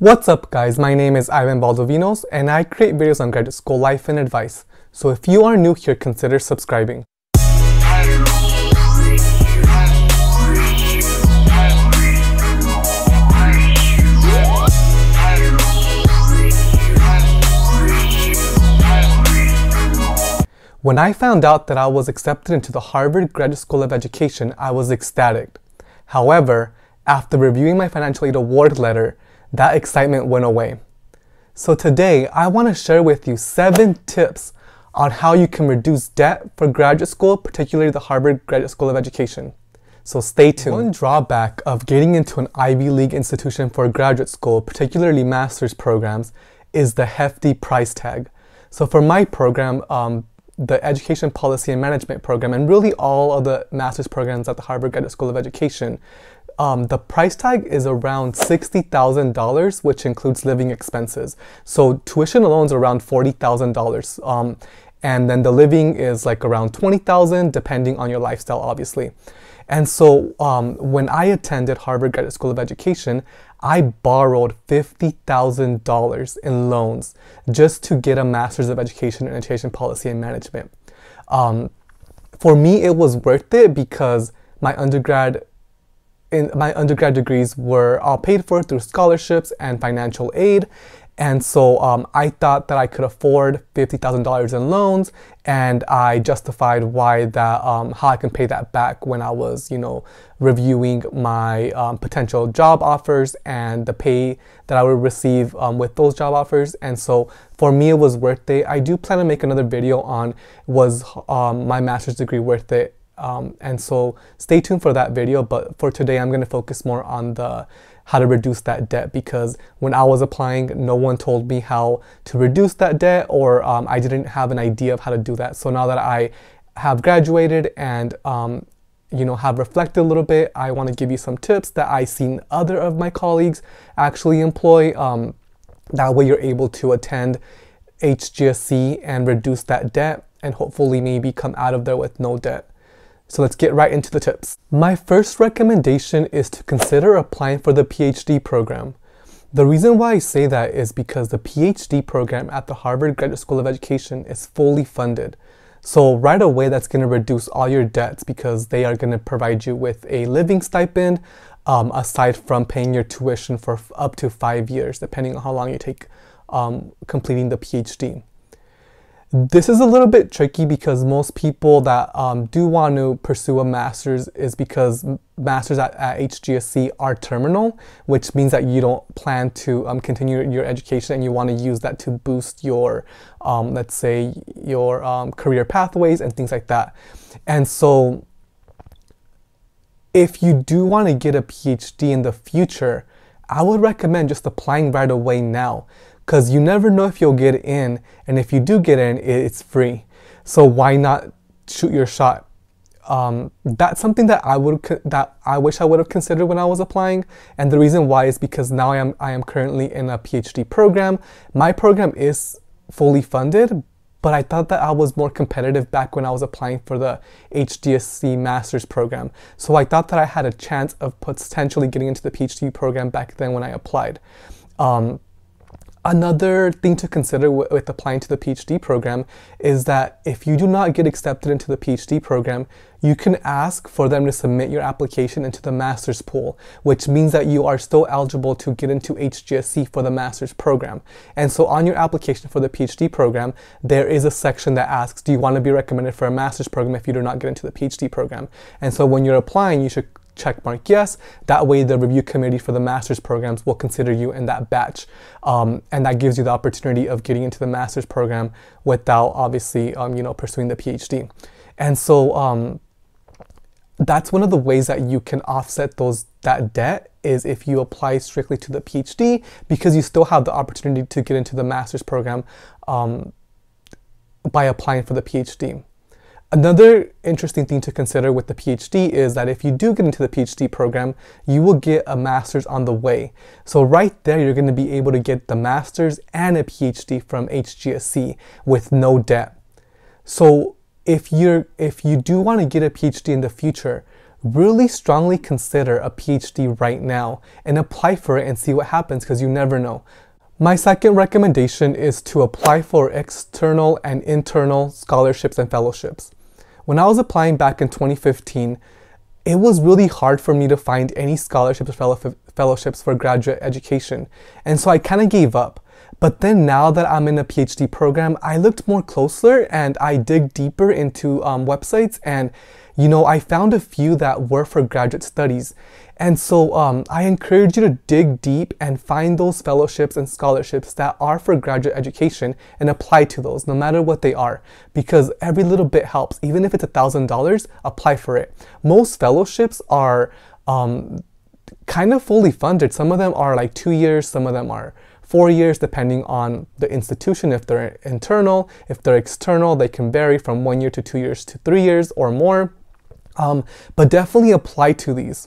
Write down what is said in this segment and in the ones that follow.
What's up guys, my name is Ivan Baldovinos and I create videos on graduate school life and advice. So if you are new here, consider subscribing. When I found out that I was accepted into the Harvard Graduate School of Education, I was ecstatic. However, after reviewing my financial aid award letter, that excitement went away. So today, I want to share with you seven tips on how you can reduce debt for graduate school, particularly the Harvard Graduate School of Education. So stay tuned. One drawback of getting into an Ivy League institution for graduate school, particularly master's programs, is the hefty price tag. So for my program, um, the Education Policy and Management program, and really all of the master's programs at the Harvard Graduate School of Education, um, the price tag is around $60,000, which includes living expenses. So tuition alone is around $40,000. Um, and then the living is like around 20,000 depending on your lifestyle, obviously. And so um, when I attended Harvard Graduate School of Education, I borrowed $50,000 in loans just to get a Master's of Education in Education Policy and Management. Um, for me, it was worth it because my undergrad in my undergrad degrees were uh, paid for through scholarships and financial aid. And so um, I thought that I could afford $50,000 in loans, and I justified why that, um, how I can pay that back when I was, you know, reviewing my um, potential job offers and the pay that I would receive um, with those job offers. And so for me, it was worth it. I do plan to make another video on was um, my master's degree worth it um, and so stay tuned for that video. But for today, I'm going to focus more on the how to reduce that debt because when I was applying, no one told me how to reduce that debt or um, I didn't have an idea of how to do that. So now that I have graduated and um, you know have reflected a little bit, I want to give you some tips that I've seen other of my colleagues actually employ. Um, that way you're able to attend HGSC and reduce that debt and hopefully maybe come out of there with no debt. So let's get right into the tips. My first recommendation is to consider applying for the PhD program. The reason why I say that is because the PhD program at the Harvard Graduate School of Education is fully funded. So right away, that's going to reduce all your debts because they are going to provide you with a living stipend um, aside from paying your tuition for up to five years, depending on how long you take um, completing the PhD. This is a little bit tricky because most people that um, do want to pursue a master's is because masters at, at, HGSC are terminal, which means that you don't plan to um, continue your education and you want to use that to boost your, um, let's say, your um, career pathways and things like that. And so, if you do want to get a PhD in the future, I would recommend just applying right away now because you never know if you'll get in, and if you do get in, it's free. So why not shoot your shot? Um, that's something that I would that I wish I would have considered when I was applying, and the reason why is because now I am I am currently in a PhD program. My program is fully funded, but I thought that I was more competitive back when I was applying for the HDSC master's program. So I thought that I had a chance of potentially getting into the PhD program back then when I applied. Um, Another thing to consider with applying to the PhD program is that if you do not get accepted into the PhD program, you can ask for them to submit your application into the master's pool, which means that you are still eligible to get into HGSC for the master's program. And so on your application for the PhD program, there is a section that asks, do you want to be recommended for a master's program if you do not get into the PhD program? And so when you're applying, you should checkmark yes. That way the review committee for the master's programs will consider you in that batch. Um, and that gives you the opportunity of getting into the master's program without obviously, um, you know, pursuing the PhD. And so um, that's one of the ways that you can offset those that debt is if you apply strictly to the PhD because you still have the opportunity to get into the master's program um, by applying for the PhD. Another interesting thing to consider with the PhD is that if you do get into the PhD program, you will get a master's on the way. So right there, you're gonna be able to get the master's and a PhD from HGSC with no debt. So if you're, if you do wanna get a PhD in the future, really strongly consider a PhD right now and apply for it and see what happens because you never know. My second recommendation is to apply for external and internal scholarships and fellowships. When I was applying back in 2015, it was really hard for me to find any scholarships or fellowships for graduate education, and so I kind of gave up. But then now that I'm in a PhD program, I looked more closer and I dig deeper into um, websites and you know, I found a few that were for graduate studies. And so um, I encourage you to dig deep and find those fellowships and scholarships that are for graduate education and apply to those, no matter what they are, because every little bit helps. Even if it's $1,000, apply for it. Most fellowships are um, kind of fully funded. Some of them are like two years, some of them are four years, depending on the institution. If they're internal, if they're external, they can vary from one year to two years to three years or more. Um, but definitely apply to these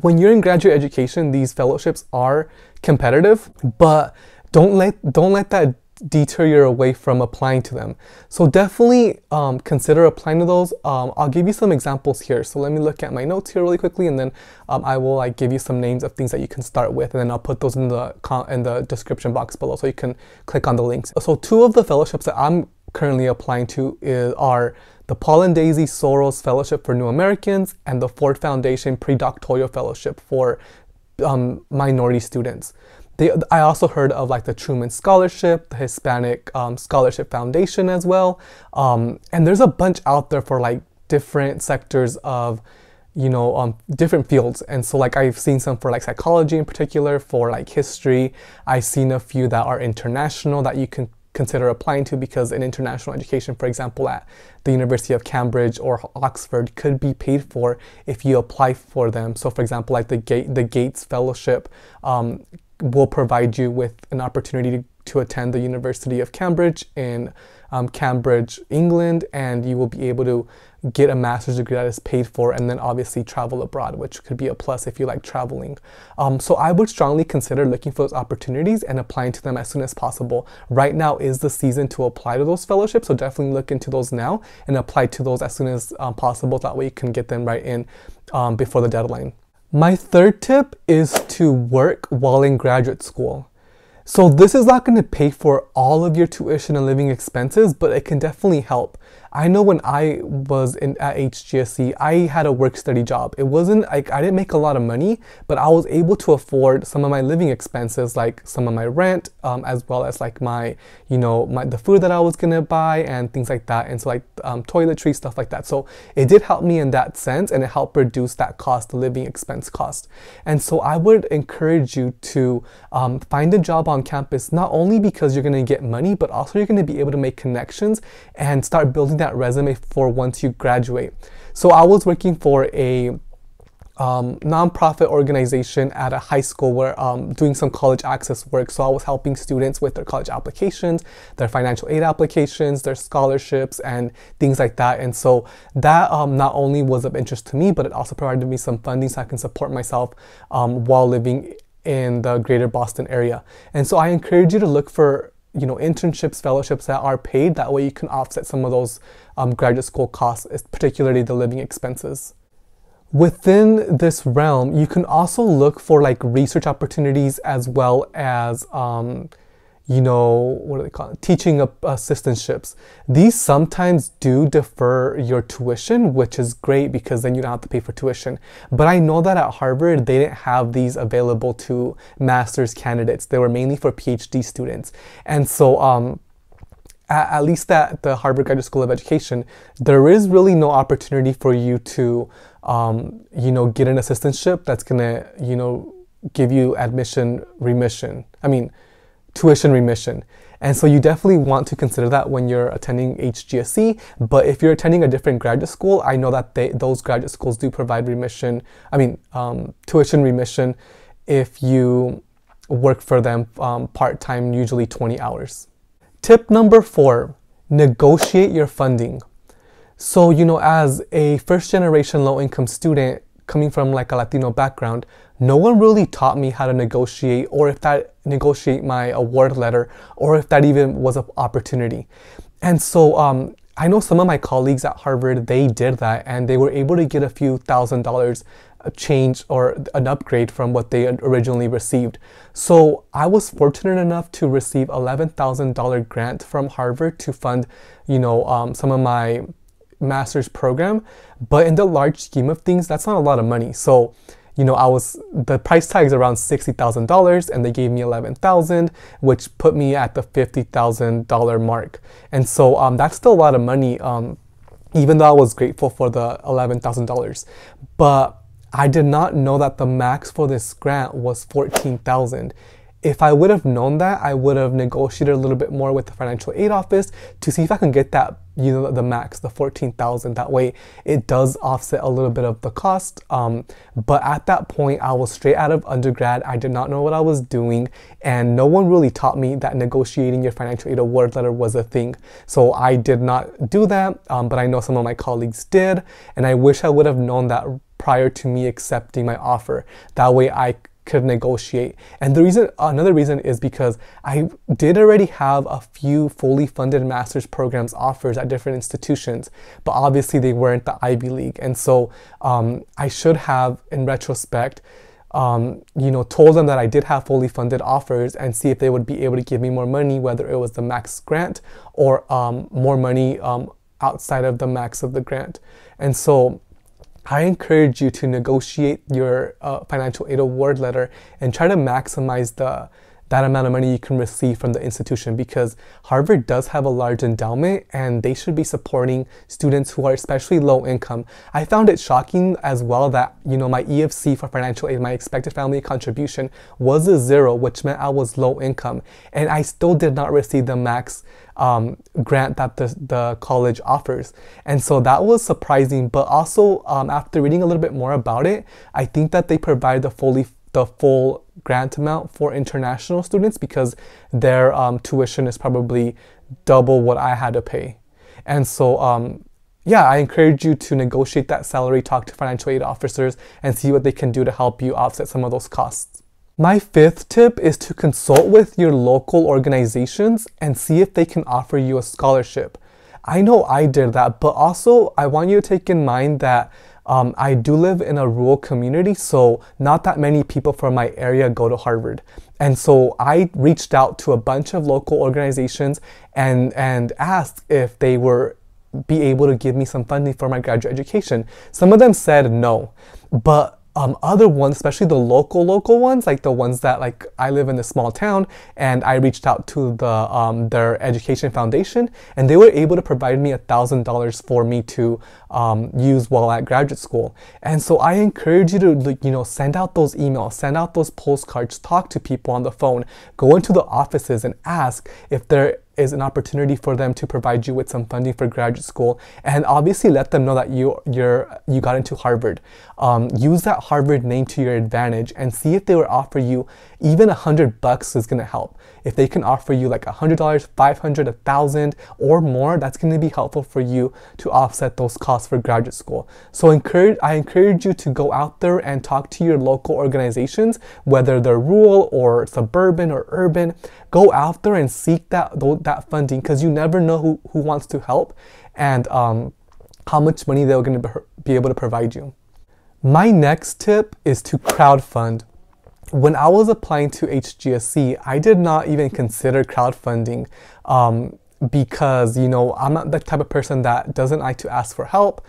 when you're in graduate education, these fellowships are competitive, but don't let don't let that deter you away from applying to them. So definitely um, consider applying to those. Um, I'll give you some examples here. So let me look at my notes here really quickly, and then um, I will like give you some names of things that you can start with, and then I'll put those in the in the description box below, so you can click on the links. So two of the fellowships that I'm currently applying to is, are the Paul and Daisy Soros Fellowship for New Americans, and the Ford Foundation pre Fellowship for um, minority students. They, I also heard of like the Truman Scholarship, the Hispanic um, Scholarship Foundation as well. Um, and there's a bunch out there for like different sectors of, you know, um, different fields. And so like I've seen some for like psychology in particular, for like history. I've seen a few that are international that you can consider applying to because an international education, for example, at the University of Cambridge or Oxford could be paid for if you apply for them. So for example, like the, Ga the Gates Fellowship um, will provide you with an opportunity to, to attend the University of Cambridge in um, Cambridge, England, and you will be able to get a master's degree that is paid for, and then obviously travel abroad, which could be a plus if you like traveling. Um, so I would strongly consider looking for those opportunities and applying to them as soon as possible. Right now is the season to apply to those fellowships, so definitely look into those now and apply to those as soon as um, possible. That way you can get them right in um, before the deadline. My third tip is to work while in graduate school. So this is not going to pay for all of your tuition and living expenses, but it can definitely help. I know when I was in at HGSC, I had a work study job. It wasn't like I didn't make a lot of money, but I was able to afford some of my living expenses, like some of my rent, um, as well as like my, you know, my the food that I was gonna buy and things like that, and so like um, toiletry stuff like that. So it did help me in that sense, and it helped reduce that cost, the living expense cost. And so I would encourage you to um, find a job on campus, not only because you're gonna get money, but also you're gonna be able to make connections and start building that resume for once you graduate. So I was working for a um, nonprofit organization at a high school where um, doing some college access work. So I was helping students with their college applications, their financial aid applications, their scholarships, and things like that. And so that um, not only was of interest to me, but it also provided me some funding so I can support myself um, while living in the greater Boston area. And so I encourage you to look for you know internships fellowships that are paid that way you can offset some of those um, graduate school costs particularly the living expenses within this realm you can also look for like research opportunities as well as um, you know, what do they call it? Teaching assistantships. These sometimes do defer your tuition, which is great because then you don't have to pay for tuition. But I know that at Harvard, they didn't have these available to master's candidates. They were mainly for PhD students. And so, um, at, at least at the Harvard Graduate School of Education, there is really no opportunity for you to, um, you know, get an assistantship that's gonna, you know, give you admission remission. I mean, tuition remission. And so you definitely want to consider that when you're attending HGSC. But if you're attending a different graduate school, I know that they, those graduate schools do provide remission, I mean, um, tuition remission if you work for them um, part time, usually 20 hours. Tip number four negotiate your funding. So, you know, as a first generation low income student, coming from like a Latino background, no one really taught me how to negotiate or if that negotiate my award letter or if that even was an opportunity. And so um, I know some of my colleagues at Harvard, they did that and they were able to get a few thousand dollars uh, change or an upgrade from what they originally received. So I was fortunate enough to receive $11,000 grant from Harvard to fund, you know, um, some of my master's program, but in the large scheme of things, that's not a lot of money. So, you know, I was the price tag is around sixty thousand dollars, and they gave me eleven thousand, which put me at the fifty thousand dollar mark. And so, um, that's still a lot of money. Um, even though I was grateful for the eleven thousand dollars, but I did not know that the max for this grant was fourteen thousand. dollars if I would have known that, I would have negotiated a little bit more with the financial aid office to see if I can get that, you know, the max, the 14,000. That way it does offset a little bit of the cost. Um, but at that point, I was straight out of undergrad. I did not know what I was doing and no one really taught me that negotiating your financial aid award letter was a thing. So I did not do that, um, but I know some of my colleagues did. And I wish I would have known that prior to me accepting my offer. That way I could negotiate. And the reason, another reason is because I did already have a few fully funded master's programs offers at different institutions, but obviously they weren't the Ivy League. And so um, I should have, in retrospect, um, you know, told them that I did have fully funded offers and see if they would be able to give me more money, whether it was the max grant or um, more money um, outside of the max of the grant. And so I encourage you to negotiate your uh, financial aid award letter and try to maximize the that amount of money you can receive from the institution because Harvard does have a large endowment and they should be supporting students who are especially low income. I found it shocking as well that, you know, my EFC for financial aid, my expected family contribution was a zero, which meant I was low income and I still did not receive the max um, grant that the, the college offers. And so that was surprising, but also um, after reading a little bit more about it, I think that they provide the fully the full grant amount for international students because their um, tuition is probably double what I had to pay. And so, um, yeah, I encourage you to negotiate that salary, talk to financial aid officers, and see what they can do to help you offset some of those costs. My fifth tip is to consult with your local organizations and see if they can offer you a scholarship. I know I did that, but also I want you to take in mind that um, I do live in a rural community, so not that many people from my area go to Harvard. And so I reached out to a bunch of local organizations and, and asked if they were be able to give me some funding for my graduate education. Some of them said no, but um, other ones, especially the local local ones, like the ones that like I live in a small town, and I reached out to the um, their education foundation, and they were able to provide me a thousand dollars for me to um, use while at graduate school. And so I encourage you to you know send out those emails, send out those postcards, talk to people on the phone, go into the offices and ask if they're is an opportunity for them to provide you with some funding for graduate school and obviously let them know that you you're you got into Harvard. Um, use that Harvard name to your advantage and see if they would offer you even a hundred bucks is gonna help. If they can offer you like $100, $500, 1000 or more, that's going to be helpful for you to offset those costs for graduate school. So encourage, I encourage you to go out there and talk to your local organizations, whether they're rural or suburban or urban. Go out there and seek that, that funding because you never know who, who wants to help and um, how much money they're going to be able to provide you. My next tip is to crowdfund when I was applying to HGSC, I did not even consider crowdfunding um, because you know I'm not the type of person that doesn't like to ask for help,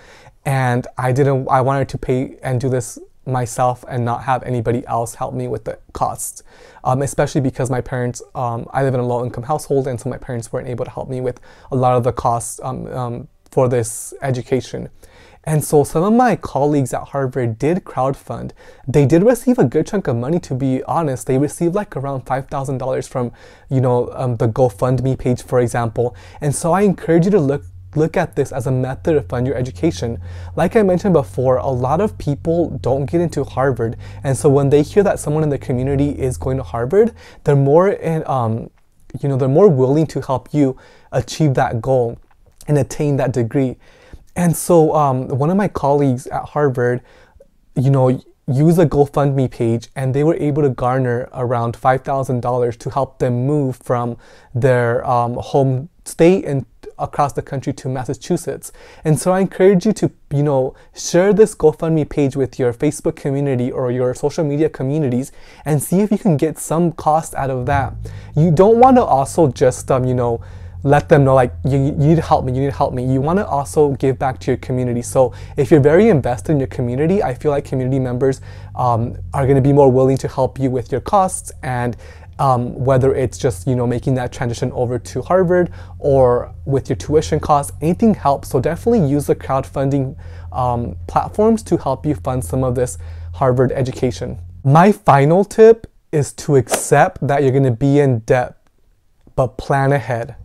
and I didn't. I wanted to pay and do this myself and not have anybody else help me with the costs, um, especially because my parents. Um, I live in a low-income household, and so my parents weren't able to help me with a lot of the costs um, um, for this education. And so some of my colleagues at Harvard did crowdfund. They did receive a good chunk of money, to be honest. They received like around $5,000 from, you know, um, the GoFundMe page, for example. And so I encourage you to look look at this as a method to fund your education. Like I mentioned before, a lot of people don't get into Harvard, and so when they hear that someone in the community is going to Harvard, they're more in, um, you know, they're more willing to help you achieve that goal and attain that degree. And so um, one of my colleagues at Harvard, you know, used a GoFundMe page and they were able to garner around $5,000 to help them move from their um, home state and across the country to Massachusetts. And so I encourage you to, you know, share this GoFundMe page with your Facebook community or your social media communities and see if you can get some cost out of that. You don't want to also just, um, you know, let them know like you, you need to help me you need to help me you want to also give back to your community so if you're very invested in your community i feel like community members um, are going to be more willing to help you with your costs and um, whether it's just you know making that transition over to harvard or with your tuition costs anything helps so definitely use the crowdfunding um, platforms to help you fund some of this harvard education my final tip is to accept that you're going to be in debt but plan ahead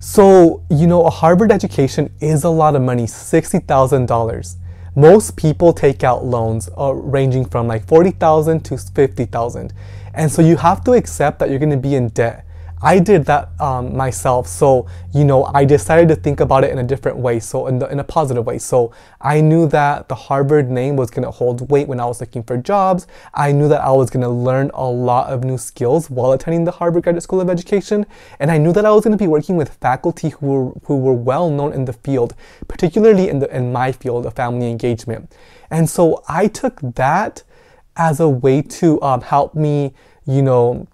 so, you know, a Harvard education is a lot of money, $60,000. Most people take out loans uh, ranging from like 40,000 to 50,000. And so you have to accept that you're going to be in debt I did that um, myself. So, you know, I decided to think about it in a different way. So, in, the, in a positive way. So, I knew that the Harvard name was going to hold weight when I was looking for jobs. I knew that I was going to learn a lot of new skills while attending the Harvard Graduate School of Education. And I knew that I was going to be working with faculty who were, who were well known in the field, particularly in, the, in my field of family engagement. And so, I took that as a way to um, help me, you know,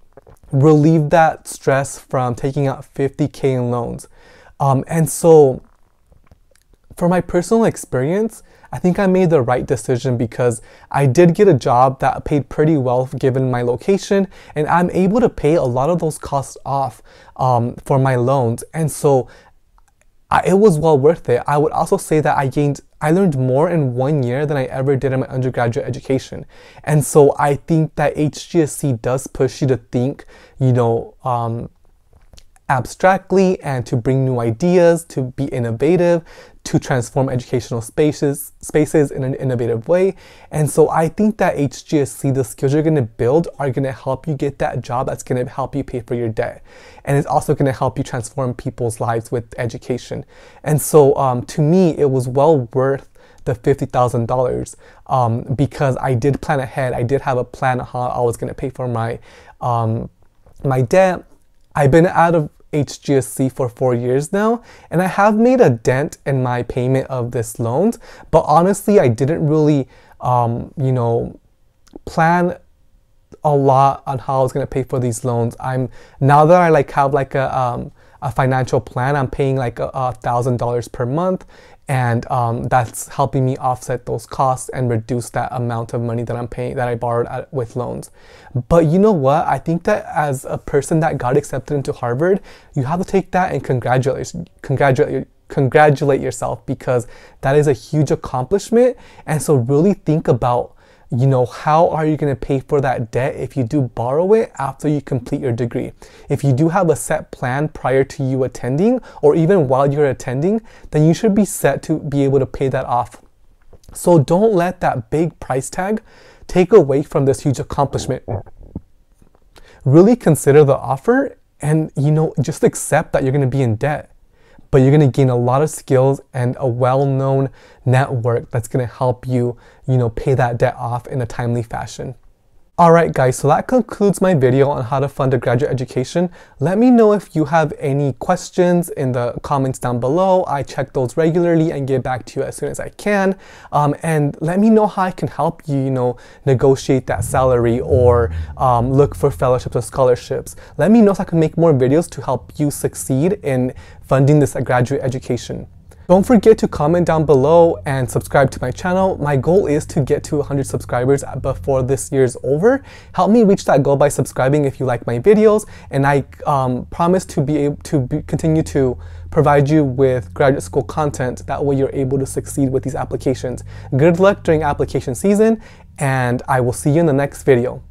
relieve that stress from taking out 50K in loans. Um, and so, for my personal experience, I think I made the right decision because I did get a job that paid pretty well given my location, and I'm able to pay a lot of those costs off um, for my loans. And so it was well worth it. I would also say that I gained, I learned more in one year than I ever did in my undergraduate education. And so I think that HGSC does push you to think, you know, um, abstractly and to bring new ideas, to be innovative, to transform educational spaces spaces in an innovative way. And so I think that HGSC, the skills you're gonna build are gonna help you get that job that's gonna help you pay for your debt. And it's also gonna help you transform people's lives with education. And so um, to me, it was well worth the $50,000 um, because I did plan ahead. I did have a plan on how I was gonna pay for my um, my debt I've been out of HGSC for four years now, and I have made a dent in my payment of this loan, but honestly, I didn't really, um, you know, plan a lot on how I was gonna pay for these loans. I'm now that I like have like a um, a financial plan. I'm paying like a thousand dollars per month, and um, that's helping me offset those costs and reduce that amount of money that I'm paying that I borrowed at, with loans. But you know what? I think that as a person that got accepted into Harvard, you have to take that and congratulate congratulate congratulate yourself because that is a huge accomplishment. And so really think about you know, how are you going to pay for that debt if you do borrow it after you complete your degree? If you do have a set plan prior to you attending or even while you're attending, then you should be set to be able to pay that off. So don't let that big price tag take away from this huge accomplishment. Really consider the offer and, you know, just accept that you're going to be in debt but you're gonna gain a lot of skills and a well-known network that's gonna help you, you know, pay that debt off in a timely fashion. Alright guys, so that concludes my video on how to fund a graduate education. Let me know if you have any questions in the comments down below. I check those regularly and get back to you as soon as I can. Um, and let me know how I can help you, you know, negotiate that salary or um, look for fellowships or scholarships. Let me know if I can make more videos to help you succeed in funding this graduate education. Don't forget to comment down below and subscribe to my channel. My goal is to get to 100 subscribers before this year's over. Help me reach that goal by subscribing if you like my videos and I um, promise to be able to be, continue to provide you with graduate school content. That way you're able to succeed with these applications. Good luck during application season and I will see you in the next video.